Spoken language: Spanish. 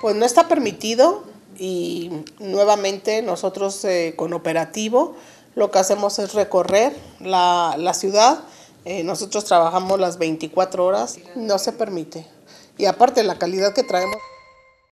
Pues no está permitido y nuevamente nosotros eh, con operativo lo que hacemos es recorrer la, ciudad. Eh, nosotros trabajamos las 24 horas, no se permite. Y aparte la calidad que traemos.